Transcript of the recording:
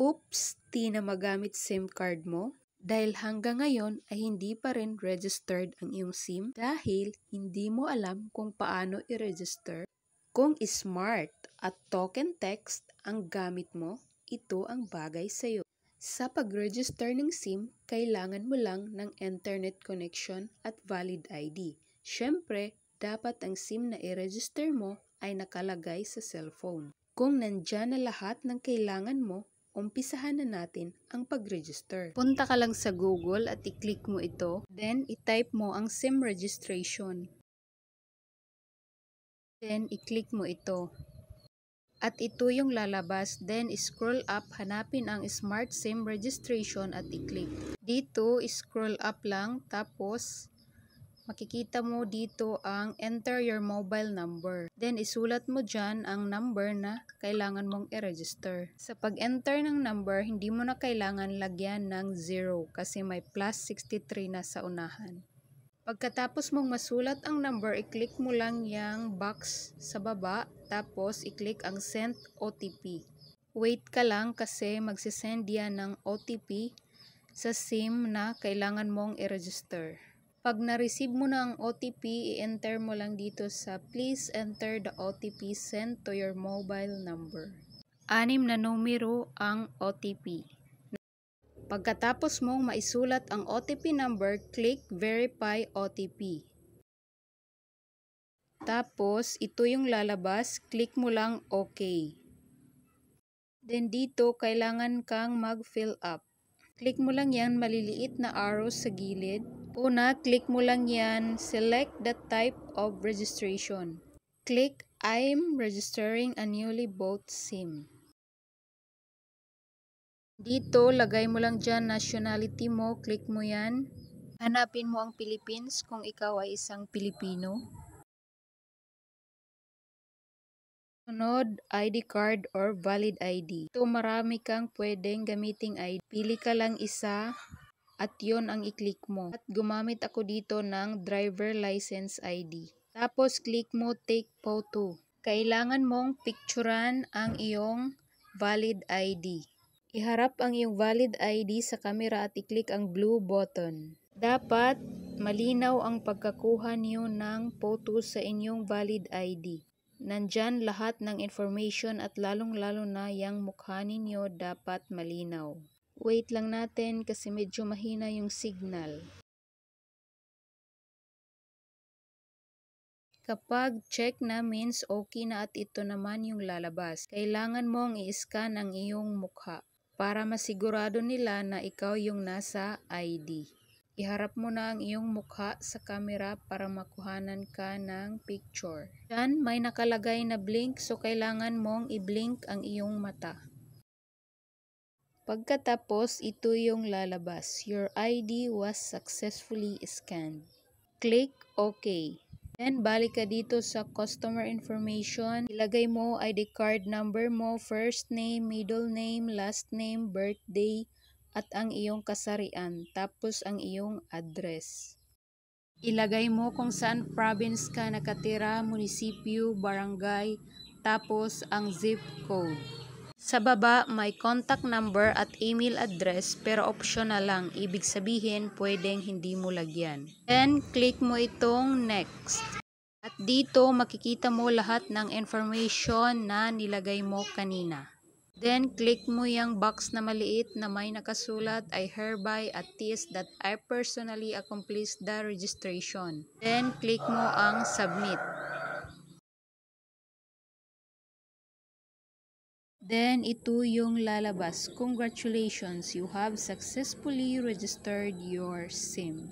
oops, di na magamit SIM card mo dahil hanggang ngayon ay hindi pa rin registered ang iyong SIM dahil hindi mo alam kung paano i-register. Kung smart at token text ang gamit mo, ito ang bagay sa iyo. Sa pag-register ng SIM, kailangan mo lang ng internet connection at valid ID. Siyempre, dapat ang SIM na i-register mo ay nakalagay sa cellphone. Kung nandyan na lahat ng kailangan mo, umpisahan na natin ang pag-register. Punta ka lang sa Google at i-click mo ito, then i-type mo ang SIM registration. Then i-click mo ito. At ito yung lalabas, then scroll up, hanapin ang Smart SIM registration at i-click. Dito, scroll up lang, tapos makikita mo dito ang enter your mobile number. Then isulat mo dyan ang number na kailangan mong i-register. Sa pag-enter ng number, hindi mo na kailangan lagyan ng 0 kasi may plus 63 na sa unahan. Pagkatapos mong masulat ang number, i-click mo lang yung box sa baba, tapos i-click ang send OTP. Wait ka lang kasi magsisend yan ng OTP sa SIM na kailangan mong i-register. Pag na-receive mo na ang OTP, i-enter mo lang dito sa please enter the OTP sent to your mobile number. Anim na numero ang OTP. Pagkatapos mong maisulat ang OTP number, click verify OTP. Tapos, ito yung lalabas, click mo lang OK. Then dito, kailangan kang mag-fill up. Click mo lang yan, maliliit na arrow sa gilid. Una, click mo lang yan, select the type of registration. Click I'm registering a newly bought SIM. Dito, lagay mo lang dyan nationality mo, click mo yan. Hanapin mo ang Philippines kung ikaw ay isang Pilipino. Sunod, ID card or valid ID. Ito marami kang pwedeng gamiting ID. Pili ka lang isa at yon ang i-click mo. At gumamit ako dito ng driver license ID. Tapos click mo take photo. Kailangan mong picturean ang iyong valid ID. Iharap ang iyong valid ID sa camera at i-click ang blue button. Dapat malinaw ang pagkakuha niyo ng photo sa inyong valid ID. Nandyan lahat ng information at lalong-lalo na yung mukha ninyo dapat malinaw. Wait lang natin kasi medyo mahina yung signal. Kapag check na means okay na at ito naman yung lalabas, kailangan mong i-scan ang iyong mukha para masigurado nila na ikaw yung nasa ID. Iharap mo na ang iyong mukha sa camera para makuhanan ka ng picture. Diyan may nakalagay na blink so kailangan mong i-blink ang iyong mata. Pagkatapos, ito yung lalabas. Your ID was successfully scanned. Click OK. Then, balik ka dito sa customer information. Ilagay mo ID card number mo, first name, middle name, last name, birthday, at ang iyong kasarian. Tapos, ang iyong address. Ilagay mo kung saan province ka nakatira, munisipyo, barangay, tapos ang zip code. Sa baba, may contact number at email address pero optional lang. Ibig sabihin, pwedeng hindi mo lagyan. Then, click mo itong next. At dito, makikita mo lahat ng information na nilagay mo kanina. Then, click mo yung box na maliit na may nakasulat, I hereby attest that I personally accomplished the registration. Then, click mo ang submit. Then, ito yung lalabas. Congratulations, you have successfully registered your SIM.